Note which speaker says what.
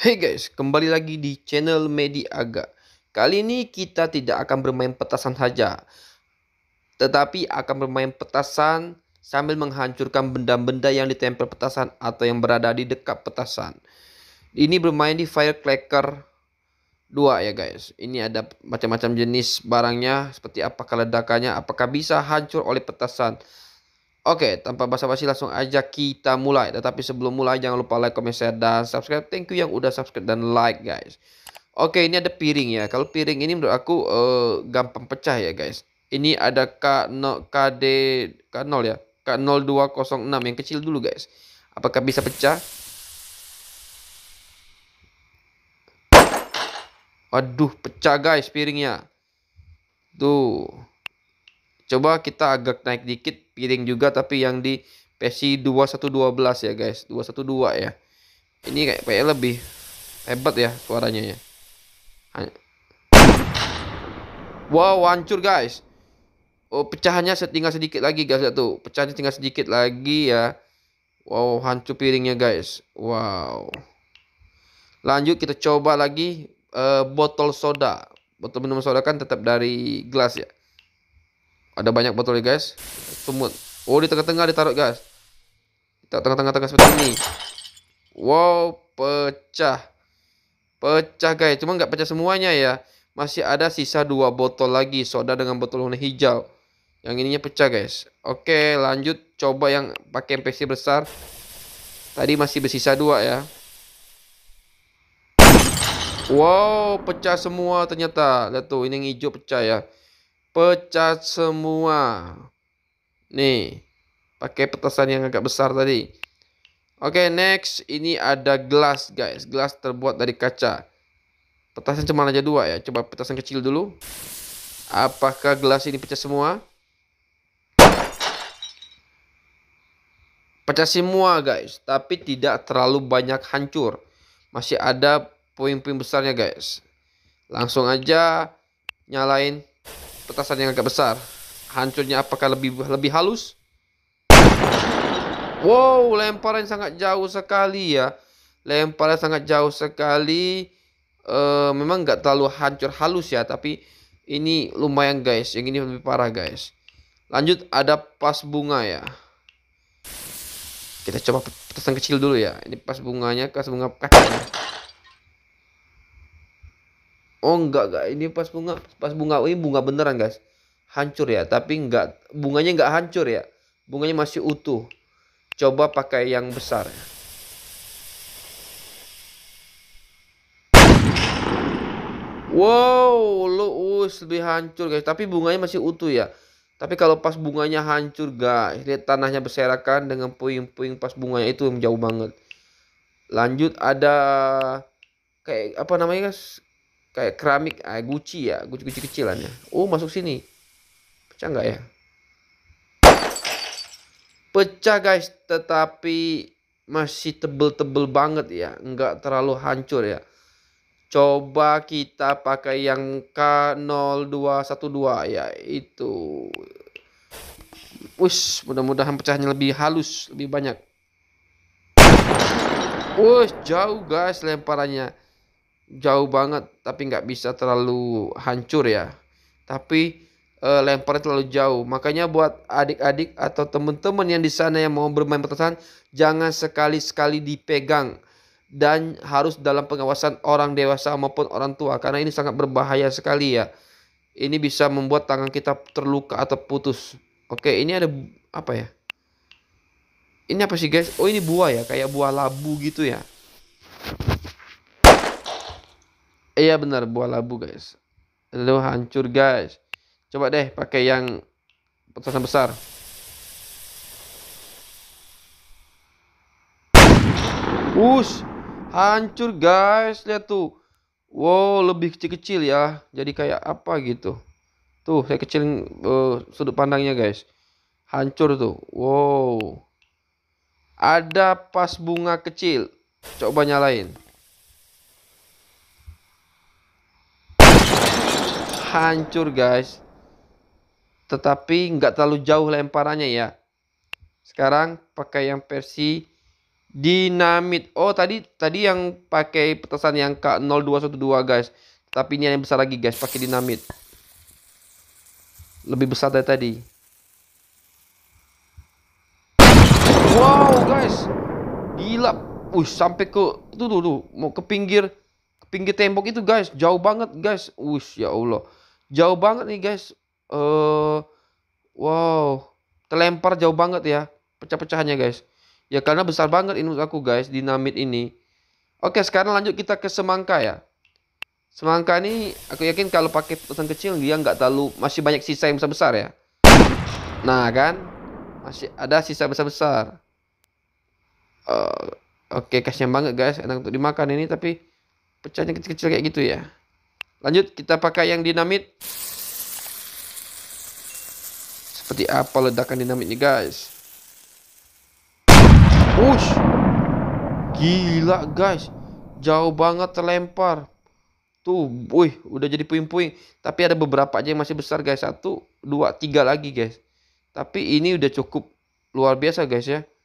Speaker 1: Hey guys, kembali lagi di channel Medi Aga. Kali ini kita tidak akan bermain petasan saja, tetapi akan bermain petasan sambil menghancurkan benda-benda yang ditempel petasan atau yang berada di dekat petasan. Ini bermain di firecracker 2 ya guys. Ini ada macam-macam jenis barangnya, seperti apa keledakannya? apakah bisa hancur oleh petasan. Oke, tanpa basa-basi langsung aja kita mulai. Tetapi sebelum mulai jangan lupa like, comment, share, dan subscribe. Thank you yang udah subscribe dan like guys. Oke, ini ada piring ya. Kalau piring ini menurut aku uh, gampang pecah ya guys. Ini ada K0, KD, K0 ya. K0206 yang kecil dulu guys. Apakah bisa pecah? Waduh, pecah guys piringnya. Tuh. Coba kita agak naik dikit piring juga tapi yang di PC 2112 ya guys, 212 ya. Ini kayak kayak lebih hebat ya suaranya ya. Wow, hancur guys. Oh, pecahannya tinggal sedikit lagi guys ya tuh. Pecahannya tinggal sedikit lagi ya. Wow, hancur piringnya guys. Wow. Lanjut kita coba lagi uh, botol soda. Botol minuman soda kan tetap dari gelas ya. Ada banyak botol ya guys. Tumut. Oh di tengah-tengah ditaruh guys. Kita tengah-tengah tengah seperti ini. Wow pecah. Pecah guys. Cuma nggak pecah semuanya ya. Masih ada sisa dua botol lagi soda dengan botol warna hijau. Yang ininya pecah guys. Oke lanjut coba yang pakai MPC besar. Tadi masih bersisa dua ya. Wow, pecah semua ternyata. Lihat tuh, ini yang hijau pecah ya pecat semua. Nih, pakai petasan yang agak besar tadi. Oke, okay, next ini ada gelas, guys. Gelas terbuat dari kaca. Petasan cuma aja dua ya. Coba petasan kecil dulu. Apakah gelas ini pecah semua? Pecah semua, guys. Tapi tidak terlalu banyak hancur. Masih ada puing-puing besarnya, guys. Langsung aja nyalain petasan yang agak besar. Hancurnya apakah lebih lebih halus? Wow, lemparan sangat jauh sekali ya. Lemparan sangat jauh sekali. E, memang nggak terlalu hancur halus ya, tapi ini lumayan guys. Yang ini lebih parah guys. Lanjut ada pas bunga ya. Kita coba petasan kecil dulu ya. Ini pas bunganya, pas bunga kacang. Oh enggak enggak ini pas bunga pas bunga ini bunga beneran guys. Hancur ya tapi enggak bunganya enggak hancur ya. Bunganya masih utuh. Coba pakai yang besar ya. Wow, us lebih hancur guys. Tapi bunganya masih utuh ya. Tapi kalau pas bunganya hancur guys, lihat tanahnya berserakan dengan puing-puing pas bunganya itu yang jauh banget. Lanjut ada kayak apa namanya guys? kayak keramik ah, guci ya guci guci kecilannya. oh masuk sini pecah nggak ya pecah guys tetapi masih tebel-tebel banget ya nggak terlalu hancur ya coba kita pakai yang K0212 ya itu Wih, mudah-mudahan pecahnya lebih halus, lebih banyak. Wih, jauh guys lemparannya jauh banget tapi nggak bisa terlalu hancur ya tapi e, eh, lempar terlalu jauh makanya buat adik-adik atau teman-teman yang di sana yang mau bermain petasan jangan sekali-sekali dipegang dan harus dalam pengawasan orang dewasa maupun orang tua karena ini sangat berbahaya sekali ya ini bisa membuat tangan kita terluka atau putus oke ini ada apa ya ini apa sih guys oh ini buah ya kayak buah labu gitu ya Iya benar buah labu guys. Lalu hancur guys. Coba deh pakai yang petasan besar. Us hancur guys. Lihat tuh. Wow, lebih kecil-kecil ya. Jadi kayak apa gitu. Tuh, saya kecil uh, eh, sudut pandangnya guys. Hancur tuh. Wow. Ada pas bunga kecil. Coba nyalain. hancur guys. Tetapi nggak terlalu jauh lemparannya ya. Sekarang pakai yang versi dinamit. Oh tadi tadi yang pakai petasan yang K0212 guys. Tapi ini yang besar lagi guys pakai dinamit. Lebih besar dari tadi. Wow guys. Gila. Uh sampai ke tuh, tuh tuh mau ke pinggir ke pinggir tembok itu guys. Jauh banget guys. Wush ya Allah jauh banget nih guys uh, wow terlempar jauh banget ya pecah-pecahannya guys ya karena besar banget ini menurut aku guys dinamit ini oke sekarang lanjut kita ke semangka ya semangka ini aku yakin kalau pakai pesan kecil dia nggak terlalu masih banyak sisa yang besar-besar ya nah kan masih ada sisa besar-besar uh, oke kasihan banget guys enak untuk dimakan ini tapi pecahnya kecil-kecil kayak gitu ya Lanjut kita pakai yang dinamit. Seperti apa ledakan dinamitnya guys. Ush. Gila guys. Jauh banget terlempar. Tuh, wih, udah jadi puing-puing. Tapi ada beberapa aja yang masih besar guys. Satu, dua, tiga lagi guys. Tapi ini udah cukup luar biasa guys ya.